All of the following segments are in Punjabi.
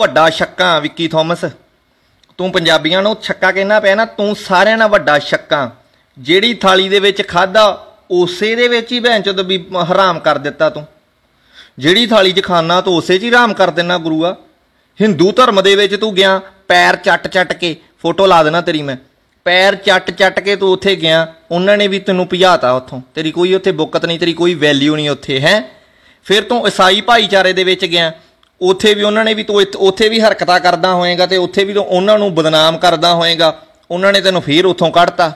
ਵੱਡਾ ਛੱਕਾ ਵਿੱਕੀ ਥਾਮਸ ਤੂੰ ਪੰਜਾਬੀਆਂ ਨੂੰ ਛੱਕਾ ਕਹਿਣਾ ਪਿਆ ਨਾ ਤੂੰ ਸਾਰਿਆਂ ਨਾਲ ਵੱਡਾ ਛੱਕਾ ਜਿਹੜੀ ਥਾਲੀ ਦੇ ਵਿੱਚ ਖਾਦਾ ਉਸੇ ਦੇ ਵਿੱਚ ਹੀ ਭੈਣ ਚੋਦ ਵੀ ਹਰਾਮ ਕਰ ਦਿੱਤਾ ਤੂੰ ਜਿਹੜੀ ਥਾਲੀ 'ਚ ਖਾਣਾ ਤੂੰ ਉਸੇ 'ਚ ਹੀ ਹਰਾਮ ਕਰ ਦੇਣਾ ਗੁਰੂਆ ਹਿੰਦੂ ਧਰਮ ਦੇ ਵਿੱਚ ਤੂੰ ਗਿਆ ਪੈਰ ਚੱਟ ਚੱਟ ਕੇ ਫੋਟੋ ਲਾ ਦੇਣਾ ਤੇਰੀ ਮੈਂ ਪੈਰ ਚੱਟ ਚੱਟ ਕੇ ਤੂੰ ਉੱਥੇ ਗਿਆ ਉਹਨਾਂ ਨੇ ਵੀ ਤੈਨੂੰ ਭਜਾਤਾ ਉੱਥੋਂ ਤੇਰੀ ਕੋਈ ਉੱਥੇ ਬੁੱਕਤ ਨਹੀਂ ਤੇਰੀ ਕੋਈ ਵੈਲਿਊ ਨਹੀਂ ਉੱਥੇ ਹੈ ਫਿਰ ਤੂੰ ਈਸਾਈ ਭਾਈਚਾਰੇ ਦੇ ਵਿੱਚ ਗਿਆ ਉੱਥੇ ਵੀ ਉਹਨਾਂ ਨੇ ਵੀ ਤੂੰ ਉੱਥੇ ਵੀ ਹਰਕਤਾਂ ਕਰਦਾ ਹੋਏਗਾ ਤੇ ਉੱਥੇ ਵੀ ਤੂੰ ਉਹਨਾਂ ਨੂੰ ਬਦਨਾਮ ਕਰਦਾ ਹੋਏਗਾ ਉਹਨਾਂ ਨੇ ਤੈਨੂੰ ਫੇਰ ਉੱਥੋਂ ਕੱਢਤਾ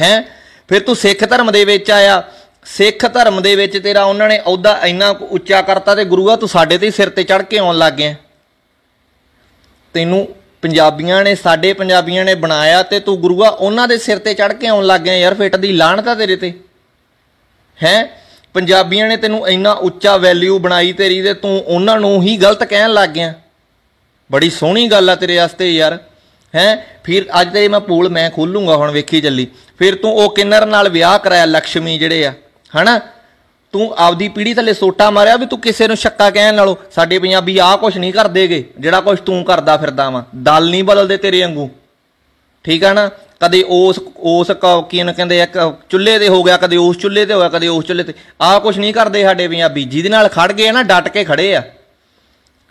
ਹੈ ਫਿਰ ਤੂੰ ਸਿੱਖ ਧਰਮ ਦੇ ਵਿੱਚ ਆਇਆ ਸਿੱਖ ਧਰਮ ਦੇ ਵਿੱਚ ਤੇਰਾ ਉਹਨਾਂ ਨੇ ਅਹੁਦਾ ਇੰਨਾ ਉੱਚਾ ਕਰਤਾ ਤੇ ਗੁਰੂਆ ਤੂੰ ਸਾਡੇ ਤੇ ਸਿਰ ਤੇ ਚੜ ਕੇ ਆਉਣ ਲੱਗ ਗਿਆ ਤੈਨੂੰ ਪੰਜਾਬੀਆਂ ਨੇ ਸਾਡੇ ਪੰਜਾਬੀਆਂ ਨੇ ਬਣਾਇਆ ਤੇ ਤੂੰ ਗੁਰੂਆ ਉਹਨਾਂ ਦੇ ਸਿਰ ਤੇ ਚੜ ਕੇ ਆਉਣ ਲੱਗ ਗਿਆ ਯਾਰ ਫਿੱਟ ਦੀ ਲਾਹਣਤਾ ਤੇਰੇ ਤੇ ਹੈ ਪੰਜਾਬੀਆਂ ਨੇ ਤੈਨੂੰ ਇੰਨਾ ਉੱਚਾ ਵੈਲਿਊ ਬਣਾਈ ਤੇਰੀ ਤੇ ਤੂੰ ਉਹਨਾਂ ਨੂੰ ਹੀ ਗਲਤ ਕਹਿਣ ਲੱਗ ਗਿਆ ਬੜੀ ਸੋਹਣੀ ਗੱਲ ਆ ਤੇਰੇ ਵਾਸਤੇ ਯਾਰ ਹੈ ਫਿਰ ਅੱਜ ਤੇ ਮੈਂ ਪੂਲ ਮੈਂ ਖੋਲੂੰਗਾ ਹੁਣ ਵੇਖੀ ਚੱਲੀ ਫਿਰ ਤੂੰ ਉਹ ਕਿੰਨਰ ਨਾਲ ਵਿਆਹ ਕਰਾਇਆ ਲక్ష్ਮੀ ਜਿਹੜੇ ਆ ਹਨਾ ਤੂੰ ਆਪਦੀ ਪੀੜੀ ਥੱਲੇ ਸੋਟਾ ਮਾਰਿਆ ਵੀ ਤੂੰ ਕਿਸੇ ਨੂੰ ਸ਼ੱਕਾ ਕਹਿਣ ਨਾਲੋਂ ਸਾਡੇ ਪੰਜਾਬੀ ਆਹ ਕੁਝ ਨਹੀਂ ਕਰਦੇਗੇ ਜਿਹੜਾ ਕੁਝ ਤੂੰ ਕਰਦਾ ਫਿਰਦਾ ਵਾ ਦਲ ਨਹੀਂ ਬਦਲਦੇ ਤੇਰੇ ਵਾਂਗੂ ਠੀਕ ਆ ਨਾ ਕਦੇ ਉਸ ਉਸ ਕੀਨ ਕਹਿੰਦੇ ਇੱਕ ਚੁੱਲ੍ਹੇ ਦੇ ਹੋ ਗਿਆ ਕਦੇ ਉਸ ਚੁੱਲ੍ਹੇ ਤੇ ਹੋਇਆ ਕਦੇ ਉਸ ਚੁੱਲ੍ਹੇ ਤੇ ਆ ਕੁਝ ਨਹੀਂ ਕਰਦੇ ਸਾਡੇ ਵੀ ਆ ਬੀਜੀ ਦੇ ਨਾਲ ਖੜ ਗਏ ਨਾ ਡਟ ਕੇ ਖੜੇ ਆ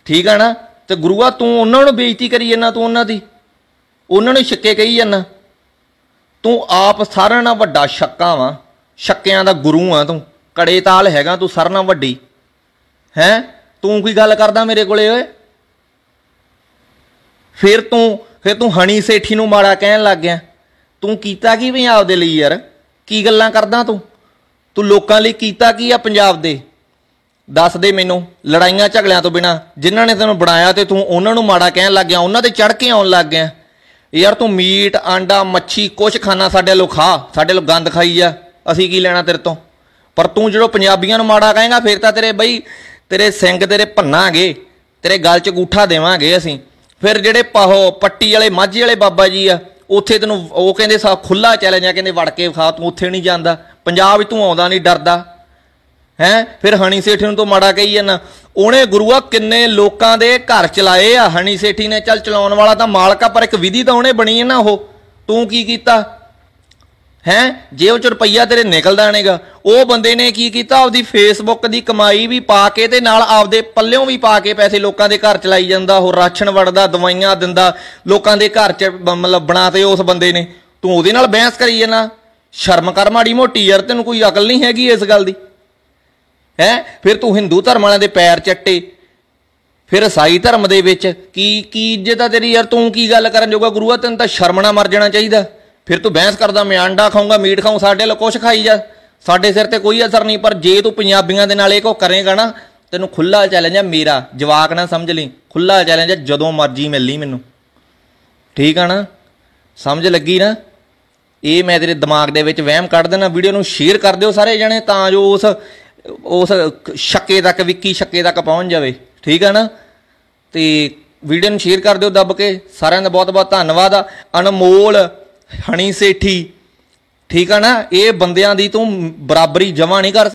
ਠੀਕ ਆ ਨਾ ਤੇ ਗੁਰੂਆ ਤੂੰ ਉਹਨਾਂ ਨੂੰ ਬੇਇੱਜ਼ਤੀ ਕਰੀ ਜਾਂਦਾ ਤੂੰ ਉਹਨਾਂ ਦੀ ਉਹਨਾਂ ਨੂੰ ਛੱਕੇ ਕਹੀ ਜਾਂਦਾ ਤੂੰ ਆਪ ਸਾਰਿਆਂ ਨਾਲ ਵੱਡਾ ਛੱਕਾ ਵਾ ਛੱਕਿਆਂ ਦਾ ਗੁਰੂ ਆ ਤੂੰ ਕੜੇ ਤਾਲ ਹੈਗਾ ਤੂੰ ਸਾਰਿਆਂ ਨਾਲ ਵੱਡੀ ਹੈ ਤੂੰ ਕੀ ਗੱਲ ਕਰਦਾ ਮੇਰੇ ਕੋਲੇ ਓਏ ਫਿਰ ਤੂੰ ਫਿਰ ਤੂੰ ਹਣੀ ਸੇਠੀ ਨੂੰ ਮਾੜਾ ਕਹਿਣ ਲੱਗ ਗਿਆ ਤੂੰ ਕੀਤਾ ਕੀ ਪੰਜਾਬ ਦੇ ਲਈ ਯਾਰ ਕੀ ਗੱਲਾਂ ਕਰਦਾ ਤੂੰ ਤੂੰ ਲੋਕਾਂ ਲਈ ਕੀਤਾ ਕੀ ਆ ਪੰਜਾਬ ਦੇ ਦੱਸ ਦੇ ਮੈਨੂੰ ਲੜਾਈਆਂ ਝਗੜਿਆਂ ਤੋਂ ਬਿਨਾ ਜਿਨ੍ਹਾਂ ਨੇ ਤੈਨੂੰ ਬਣਾਇਆ ਤੇ ਤੂੰ ਉਹਨਾਂ ਨੂੰ ਮਾੜਾ ਕਹਿਣ ਲੱਗ ਗਿਆ ਉਹਨਾਂ ਤੇ ਚੜ ਕੇ ਆਉਣ ਲੱਗ ਗਿਆ ਯਾਰ ਤੂੰ ਮੀਟ ਆਂਡਾ ਮੱਛੀ ਕੁਛ ਖਾਣਾ ਸਾਡੇ ਲੋ ਖਾ ਸਾਡੇ ਲੋ ਗੰਦ ਖਾਈ ਆ ਅਸੀਂ ਕੀ ਲੈਣਾ ਤੇਰੇ ਤੋਂ ਪਰ ਤੂੰ ਜਿਹੜੋ ਪੰਜਾਬੀਆਂ ਨੂੰ ਮਾੜਾ ਕਹੇਗਾ ਫੇਰ ਤਾਂ ਤੇਰੇ ਬਈ ਤੇਰੇ ਸਿੰਘ ਤੇਰੇ ਭੰਨਾਂਗੇ ਤੇਰੇ ਗਲ 'ਚ ਗੂਠਾ ਦੇਵਾਂਗੇ ਅਸੀਂ ਫਿਰ ਜਿਹੜੇ ਪਾਹੋ ਪੱਟੀ ਵਾਲੇ ਮਾਝੀ ਵਾਲੇ ਬਾਬਾ ਜੀ ਆ ਉੱਥੇ ਤੈਨੂੰ ਉਹ ਕਹਿੰਦੇ ਸਾ ਖੁੱਲਾ ਚੈਲੰਜ ਆ ਕਹਿੰਦੇ ਵੜ ਕੇ ਖਾ ਤੂੰ ਉੱਥੇ ਨਹੀਂ ਜਾਂਦਾ ਪੰਜਾਬ ਵਿੱਚ ਤੂੰ ਆਉਂਦਾ ਨਹੀਂ ਡਰਦਾ ਹੈ ਫਿਰ ਹਣੀ ਸੇਠੀ ਨੂੰ ਤੋਂ ਮਾੜਾ ਕਹੀ ਜਾਂਦਾ ਉਹਨੇ ਗੁਰੂਆ ਕਿੰਨੇ ਲੋਕਾਂ ਦੇ ਘਰ ਚਲਾਏ ਆ ਹਣੀ ਸੇਠੀ ਨੇ ਚੱਲ ਚਲਾਉਣ ਵਾਲਾ ਤਾਂ ਮਾਲਕਾ ਪਰ ਇੱਕ ਵਿਧੀ ਤਾਂ ਉਹਨੇ ਬਣੀ ਹੈ ਨਾ ਉਹ ਤੂੰ ਕੀ ਕੀਤਾ ਹੈ ਉਹ ਚ ਰੁਪਈਆ ਤੇਰੇ ਨਿਕਲਦਾ ਨੇਗਾ ਉਹ ਬੰਦੇ ਨੇ ਕੀ ਕੀਤਾ ਆਪਦੀ ਫੇਸਬੁੱਕ ਦੀ ਕਮਾਈ ਵੀ ਪਾ ਕੇ ਤੇ ਨਾਲ ਆਪਦੇ ਪੱਲਿਓਂ ਵੀ ਪਾ ਕੇ ਪੈਸੇ ਲੋਕਾਂ ਦੇ ਘਰ ਚਲਾਈ ਜਾਂਦਾ ਉਹ ਰਾਸ਼ਨ ਵੜਦਾ ਦਵਾਈਆਂ ਦਿੰਦਾ ਲੋਕਾਂ ਦੇ ਘਰ ਚ ਮਤਲਬ ਬਣਾਤੇ ਉਸ ਬੰਦੇ ਨੇ ਤੂੰ ਉਹਦੇ ਨਾਲ ਬਹਿਸ ਕਰੀ ਜਾਂਦਾ ਸ਼ਰਮ ਕਰ ਮਾੜੀ ਮੋਟੀ ਯਾਰ ਤੈਨੂੰ ਕੋਈ ਅਕਲ ਨਹੀਂ ਹੈਗੀ ਇਸ ਗੱਲ ਦੀ ਹੈ ਫਿਰ ਤੂੰ ਹਿੰਦੂ ਧਰਮ ਵਾਲਿਆਂ ਦੇ ਪੈਰ ਚੱਟੇ ਫਿਰ ਸਾਈ ਧਰਮ ਦੇ ਵਿੱਚ ਕੀ ਕੀ ਜੇ ਤਾਂ ਤੇਰੀ ਯਾਰ ਤੂੰ ਕੀ ਗੱਲ ਕਰਨ ਜੋਗਾ ਗੁਰੂਆ ਤੈਨੂੰ ਤਾਂ ਸ਼ਰਮਣਾ ਮਰ ਜਾਣਾ ਚਾਹੀਦਾ ਫਿਰ ਤੂੰ ਬਹਿਸ ਕਰਦਾ ਮੈਂ ਆਂਡਾ ਖਾਊਂਗਾ ਮੀਟ ਖਾਊਂ ਸਾਡੇ ਲਈ ਕੁਛ ਖਾਈ ਜਾ ਸਾਡੇ ਸਿਰ ਤੇ ਕੋਈ ਅਸਰ ਨਹੀਂ ਪਰ ਜੇ ਤੂੰ ਪੰਜਾਬੀਆਂ ਦੇ ਨਾਲ ਇਹ ਕੋ ਕਰੇਗਾ ਨਾ ਤੈਨੂੰ ਖੁੱਲਾ ਚੈਲੰਜ ਆ ਮੇਰਾ ਜਵਾਕ ਨਾ ਸਮਝ ਲਈ ਖੁੱਲਾ ਚੈਲੰਜ ਆ ਜਦੋਂ ਮਰਜ਼ੀ ਲਈ ਮੈਨੂੰ ਠੀਕ ਆ ਨਾ ਸਮਝ ਲੱਗੀ ਨਾ ਇਹ ਮੈਂ ਤੇਰੇ ਦਿਮਾਗ ਦੇ ਵਿੱਚ ਵਹਿਮ ਕੱਢ ਦੇਣਾ ਵੀਡੀਓ ਨੂੰ ਸ਼ੇਅਰ ਕਰ ਦਿਓ ਸਾਰੇ ਜਣੇ ਤਾਂ ਜੋ ਉਸ ਉਸ ਸ਼ੱਕੇ ਤੱਕ ਵਿੱਕੀ ਸ਼ੱਕੇ ਤੱਕ ਪਹੁੰਚ ਜਾਵੇ ਠੀਕ ਆ ਨਾ ਤੇ ਵੀਡੀਓ ਨੂੰ ਸ਼ੇਅਰ ਕਰ ਦਿਓ ਦੱਬ ਕੇ ਸਾਰਿਆਂ ਦਾ ਬਹੁਤ ਬਹੁਤ ਧੰਨਵਾਦ ਆ ਅਨਮੋਲ ਹਣੀ ਸੇਠੀ ਠੀਕ ਆ ਨਾ ਇਹ ਬੰਦਿਆਂ ਦੀ ਤੂੰ ਬਰਾਬਰੀ ਜਮਾ ਨਹੀਂ ਕਰ